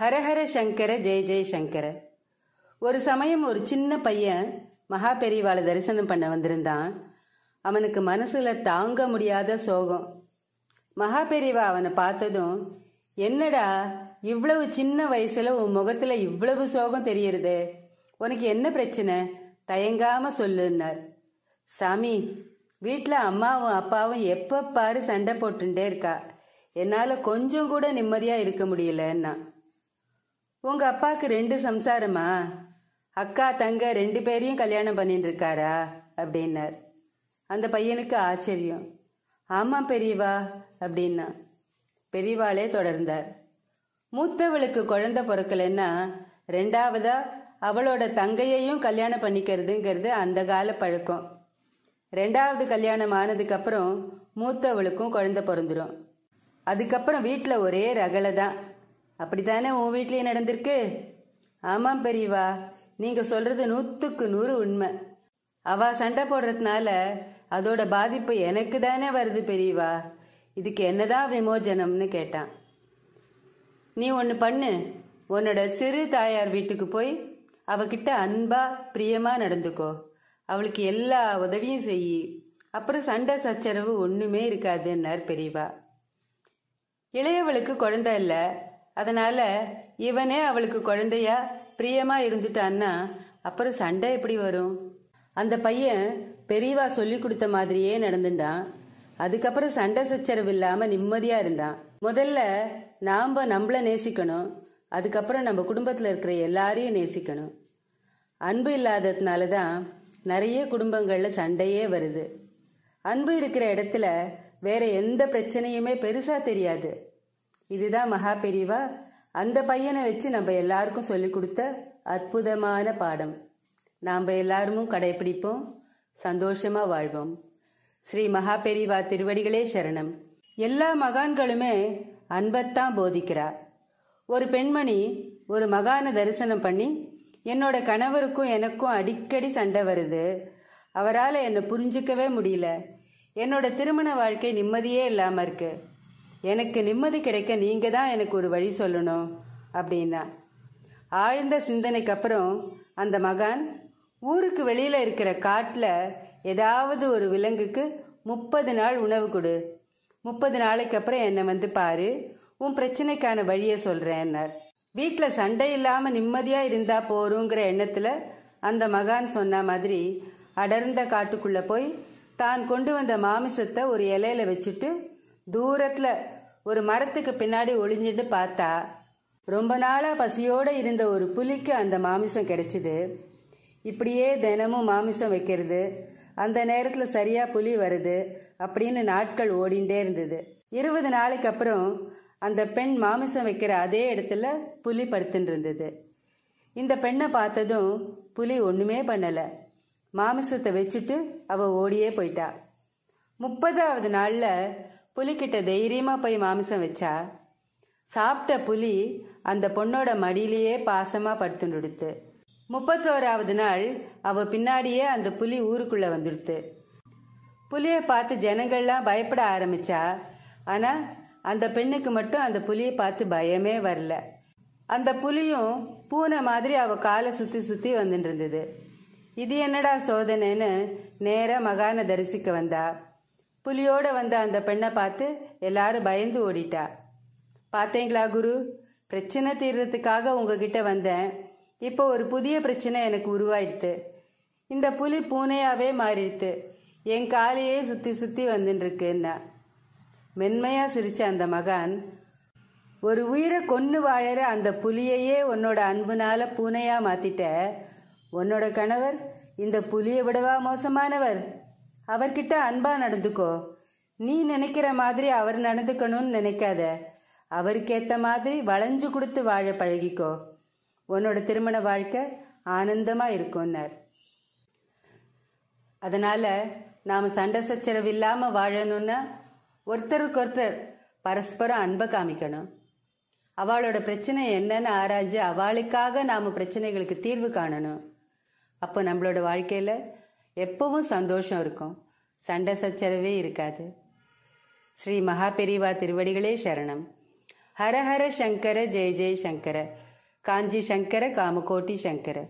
ஹரஹர சங்கர ஜெய ஜெய சங்கர ஒரு சமயம் ஒரு சின்ன பையன் மகா பெரியவாளை தரிசனம் பண்ண வந்திருந்தான் அவனுக்கு மனசுல தாங்க முடியாத சோகம் மகா பெரியவா அவனை பார்த்ததும் என்னடா இவ்வளவு சின்ன வயசுல உன் முகத்துல இவ்வளவு சோகம் தெரியறது உனக்கு என்ன பிரச்சனை தயங்காம சொல்லுன்னார் சாமி வீட்டில் அம்மாவும் அப்பாவும் எப்போ பாரு சண்டை போட்டுட்டே இருக்கா என்னால் கொஞ்சம் கூட நிம்மதியாக இருக்க முடியலன்னா உங்க அப்பாவுக்கு ரெண்டு சம்சாரமா அக்கா தங்க ரெண்டு பேரையும் கல்யாணம் பண்ணிட்டு இருக்காரா அப்படின்னார் அந்த பையனுக்கு ஆச்சரியம் ஆமாம் பெரியவா அப்படின்னா பெரியவாளே தொடர்ந்தார் மூத்தவளுக்கு குழந்தை பிறக்கலைன்னா ரெண்டாவதா அவளோட தங்கையையும் கல்யாணம் பண்ணிக்கிறதுங்கிறது அந்த கால பழக்கம் ரெண்டாவது கல்யாணம் ஆனதுக்கப்புறம் மூத்தவளுக்கும் குழந்தை பிறந்துடும் அதுக்கப்புறம் வீட்டில் ஒரே ரகலை தான் அப்படித்தானே உன் வீட்லேயே நடந்திருக்கு ஆமாம் பெரியவா நீங்கள் சொல்கிறது நூற்றுக்கு நூறு உண்மை அவள் சண்டை போடுறதுனால அதோட பாதிப்பு எனக்கு தானே வருது பெரியவா இதுக்கு என்னதான் விமோச்சனம்னு கேட்டான் நீ ஒன்று பண்ணு உன்னோட சிறு தாயார் வீட்டுக்கு போய் அவகிட்ட அன்பா பிரியமா நடந்துக்கோ அவளுக்கு எல்லா உதவியும் செய் அப்புறம் சண்டை சச்சரவு ஒன்றுமே இருக்காதுன்னார் பெரியவா இளையவளுக்கு குழந்தை இல்லை அதனால இவனே அவளுக்கு குழந்தையா பிரியமா இருந்துட்டான்னா அப்புறம் சண்டை எப்படி வரும் அந்த பையன் பெரியவா சொல்லி கொடுத்த மாதிரியே நடந்துட்டான் அதுக்கப்புறம் சண்டை சச்சரவு இல்லாம நிம்மதியா இருந்தான் முதல்ல நாம நம்மள நேசிக்கணும் அதுக்கப்புறம் நம்ம குடும்பத்தில் இருக்கிற எல்லாரையும் நேசிக்கணும் அன்பு இல்லாததுனால தான் நிறைய குடும்பங்களில் சண்டையே வருது அன்பு இருக்கிற இடத்துல வேற எந்த பிரச்சனையுமே பெருசா தெரியாது இதுதான் மகா பெரிவா அந்த பையனை வச்சு நம்ம எல்லாருக்கும் சொல்லி கொடுத்த அற்புதமான பாடம் நாம் எல்லாரும் கடைபிடிப்போம் சந்தோஷமாக வாழ்வோம் ஸ்ரீ மகா பெரிவா திருவடிகளே சரணம் எல்லா மகான்களுமே அன்பத்தான் போதிக்கிறார் ஒரு பெண்மணி ஒரு மகான தரிசனம் பண்ணி என்னோட கணவருக்கும் எனக்கும் அடிக்கடி சண்டை வருது அவரால் என்னை புரிஞ்சிக்கவே முடியல என்னோட திருமண வாழ்க்கை நிம்மதியே இல்லாமல் இருக்குது எனக்கு நிம்மதி கிடைக்க நீங்கள் தான் எனக்கு ஒரு வழி சொல்லணும் அப்படின்னா ஆழ்ந்த சிந்தனைக்கு அப்புறம் அந்த மகான் ஊருக்கு வெளியில் இருக்கிற காட்டில் ஏதாவது ஒரு விலங்குக்கு முப்பது நாள் உணவு கொடு முப்பது நாளைக்கு அப்புறம் என்னை வந்து பாரு உன் பிரச்சனைக்கான வழியை சொல்கிறேன்னார் வீட்டில் சண்டை இல்லாமல் நிம்மதியாக இருந்தால் போருங்கிற எண்ணத்தில் அந்த மகான் சொன்ன மாதிரி அடர்ந்த காட்டுக்குள்ளே போய் தான் கொண்டு வந்த மாமிசத்தை ஒரு இலையில வச்சுட்டு தூரத்தில் ஒரு மரத்துக்கு பின்னாடி ஒளிஞ்சிட்டு பார்த்தா ரொம்ப நாளாக பசியோடு இருந்த ஒரு புலிக்கு அந்த மாமிசம் கிடைச்சிது இப்படியே தினமும் மாமிசம் வைக்கிறது அந்த நேரத்தில் சரியாக புலி வருது அப்படின்னு நாட்கள் ஓடிண்டே இருந்தது இருபது நாளைக்கு அப்புறம் அந்த பெண் மாமிசம் வைக்கிற அதே இடத்துல புலி படுத்துட்டு இருந்தது இந்த பெண்ணை பார்த்ததும் புலி ஒன்றுமே பண்ணலை மாமிசத்தை வச்சுட்டு அவள் ஓடியே போயிட்டா முப்பதாவது நாளில் புலிக்கிட்ட தைரியமாக போய் மாமிசம் வச்சா சாப்பிட்ட புலி அந்த பொண்ணோட மடியிலேயே பாசமாக படுத்துடுத்து முப்பத்தோராவது நாள் அவ பின்னாடியே அந்த புலி ஊருக்குள்ளே வந்துடுத்து புலியை பார்த்து ஜனங்கள்லாம் பயப்பட ஆரம்பிச்சா ஆனால் அந்த பெண்ணுக்கு மட்டும் அந்த புலியை பார்த்து பயமே வரல அந்த புலியும் பூனை மாதிரி அவள் காலை சுற்றி சுற்றி வந்துட்டு இருந்தது இது என்னடா சோதனைன்னு நேராக மகான தரிசிக்க வந்தா புலியோட வந்த அந்த பெண்ணை பார்த்து எல்லாரும் பயந்து ஓடிட்டா பார்த்தீங்களா குரு பிரச்சனை தீர்றதுக்காக உங்ககிட்ட வந்தேன் இப்போ ஒரு புதிய பிரச்சனை எனக்கு உருவாயிடுத்து இந்த புலி பூனையாவே மாறிடுத்து என் காலையே சுற்றி சுற்றி வந்துட்டுருக்குன்னா மென்மையாக சிரித்த அந்த மகான் ஒரு உயிரை கொன்று வாழற அந்த புலியையே உன்னோட அன்புனால பூனையாக மாத்திட்ட உன்னோட கணவர் இந்த புலியை விடவா மோசமானவர் அவர்கிட்ட அன்பா நடந்துக்கோ நீ நினைக்கிற மாதிரி அவர் நடந்துக்கணும்னு நினைக்காத அவருக்கேத்த மாதிரி வளைஞ்சு கொடுத்து வாழ பழகிக்கோ உன்னோட திருமண வாழ்க்கை ஆனந்தமாக இருக்கும்னார் அதனால் நாம் சண்டை சச்சரவு இல்லாமல் வாழணும்னா ஒருத்தருக்கு ஒருத்தர் பரஸ்பரம் அன்பை காமிக்கணும் அவளோட பிரச்சனை என்னன்னு ஆராய்ஞ்சு அவளுக்காக நாம் பிரச்சனைகளுக்கு தீர்வு காணணும் அப்போ நம்மளோட வாழ்க்கையில் எப்பவும் சந்தோஷம் இருக்கும் சண்டை சச்சரவே இருக்காது ஸ்ரீ மகாபெரிவா திருவடிகளே சரணம் ஹரஹர சங்கர ஜெய ஜெய சங்கர காஞ்சி சங்கர காமகோட்டி சங்கர